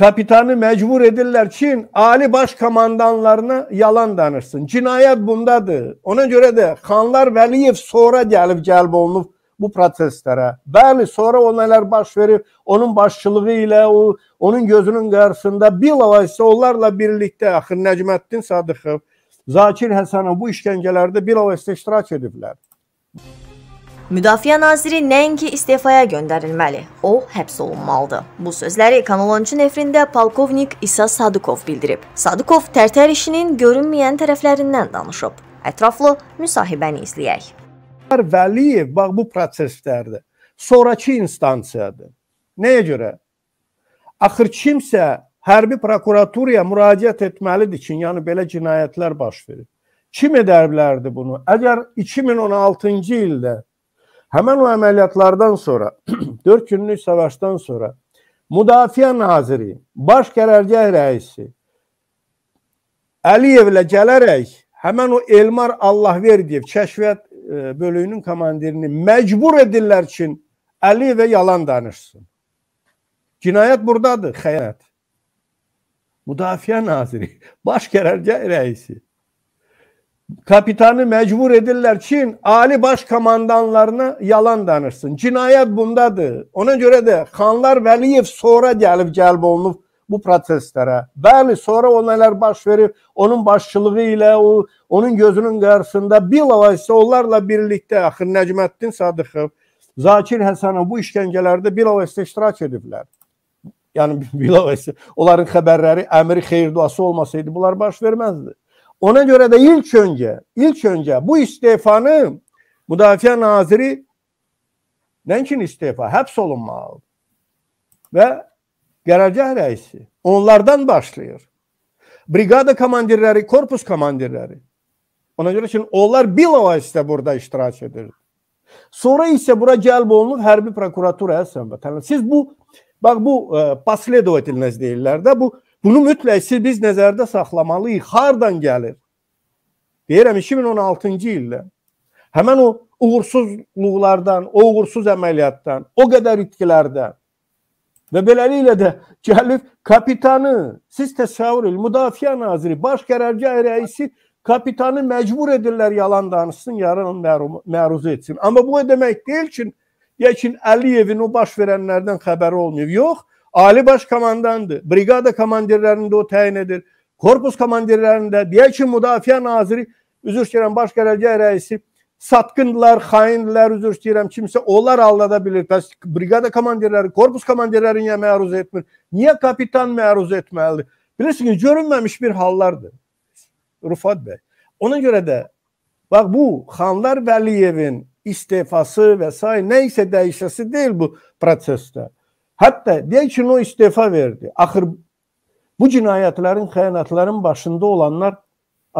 Kapitanı mecbur edirlər ki, ali baş komandanlarına yalan danışsın. Cinayət bundadır. Ona görə də Xanlar Vəliyev sonra gəlib cəlb olunub bu proseslərə. Bəli, sonra o nələr baş verib, onun başçılığı ilə, o, onun gözünün qarşısında bilavasitə onlarla birlikdə axı Nəcməddin Sadıqov, Zakir Həsənov bu işgəncələrdə bilavasitə iştirak ediblər. Müdafiə naziri nəinki istefaya göndərilməli, o həbs olunmalıdır. Bu sözləri Kanal 13 nefrində polkovnik İsa Sadıqov bildirib. Sadıqov tərtər işinin görünməyən tərəflərindən danışıb. Ətraflı müsahibəni izləyək. Vəliyev bax bu proseslərdə sonrakı instansiyadır. Nəyə görə? Axır kimsə hərbi prokuraturaya müraciət etməlidir ki, yəni belə cinayətlər baş verir. Kim edərlərdi bunu? Əgər 2016-cı ildə Hemen o ameliyatlardan sonra, dört günlük savaştan sonra Müdafiə Naziri, Baş Qərargah rəisi Əliyevlə gələrək həmən o Elmar Allahverdiyev kəşfiyyat e, bölüyünün komandirini məcbur edirlər ki, ve yalan danışsın. Cinayet buradadır, xəyanət. Müdafiə Naziri, Baş Qərargah rəisi kapitanı mecbur edirlər ki, ali baş komandanlarına yalan danışsın. Cinayət bundadır. Ona görə də Xanlar Vəliyev sonra gəlib cəlb olunub bu proseslərə. Bəli, sonra o nələr baş verib, onun başçılığı ilə, o, onun gözünün qarşısında bilavasitə onlarla birlikdə axı Nəcməddin Sadıxov, Zakir Həsənov bu işgəncələrdə bilavasitə iştirak ediblər. Yəni bilavasitə onların xəbərləri əmri xeyir duası olmasaydı bunlar baş verməzdi. Ona göre de ilk önce ilk önce bu istifanı Müdafiə Naziri Nənkin istifa, həbs olunmalıdır. Və qərargah rəisi onlardan başlayır. Briqada komandirləri, korpus komandirləri. Ona görə ki, onlar bilavasitə burada iştirak edir. Sonra isə bura cəlb olunub hərbi prokuraturaya səbəb. Siz bu bax bu e, последовательность deyirlər də bu Bunu mütləq siz biz nəzərdə saxlamalıyıq. Hardan gəlir? Deyirəm 2016-cı ildə həmin o uğursuzluqlardan, o uğursuz əməliyyatdan, o qədər itkilərdən və beləliklə də gəlib kapitanı, siz təsəvvür edin, müdafiə naziri, baş qərargah rəisi kapitanı məcbur edirlər yalan danışsın, yaran məruz etsin. Amma bu o demək deyil ki, yəkin Əliyevin o baş verənlərdən xəbəri olmuyor. Yox, Ali Baş Komandandı, Brigada Komandirlerinde o təyinidir, Korpus Komandirlerinde, deyək ki, Müdafiə Naziri, üzr istəyirəm, Baş Qərargah Rəisi, satqındılar, xaindirlər, üzr istəyirəm, kimsə onlar aldada bilir. brigada komandirləri, korpus komandirlerin niyə məruz etmir? Niye kapitan məruz etməlidir? Bilirsiniz, görünmemiş bir hallardır. Rufat Bey. Ona göre de, bak bu Xanlar Vəliyevin istifası və neyse nə değil bu prosesdə. Hətta deyək ki, o istefa verdi. Axır bu cinayətlərin, xəyanətlərin başında olanlar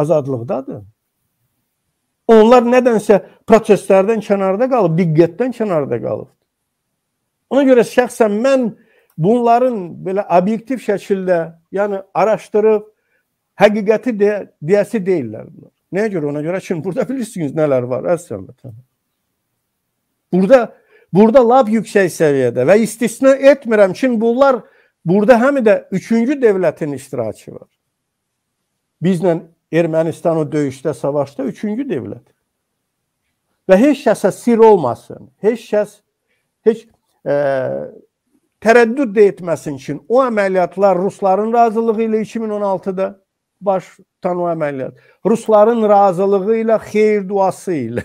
azadlıqdadır. Onlar nədənsə proseslərdən kənarda qalıb, diqqətdən kənarda qalıb. Ona görə şəxsən mən bunların belə obyektiv şəkildə, yəni araşdırıb həqiqəti deyə, deyəsi deyillər bunlar. Nəyə görə? Ona görə ki, burada bilirsiniz nələr var, əziz həmvətənlər. Burada Burada lap yüksək səviyyədə və istisna etmirəm ki, bunlar burada həm də 3-cü dövlətin iştirakı var. Bizlə Ermənistan o döyüşdə, savaşda 3-cü dövlət. Və heç kəsə sir olmasın. Heç kəs heç e, tərəddüd də etməsin ki, o əməliyyatlar rusların razılığı ilə 2016-da baş tutan o əməliyyat. Rusların razılığı ilə, xeyir duası ilə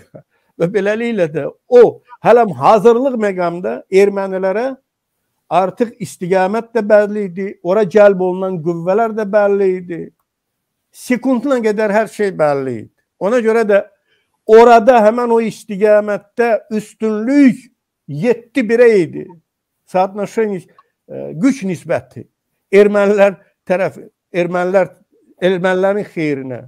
və beləliklə də o hələm hazırlıq məqamda ermənilərə artıq istiqamət də bəlli idi, ora cəlb olunan qüvvələr də bəlli idi. Sekunduna qədər hər şey bəlli idi. Ona görə də orada həmin o istiqamətdə üstünlük 7 birə idi. Saatnaşın e, güc nisbəti ermənilər tərəf ermənilər ermənilərin xeyrinə.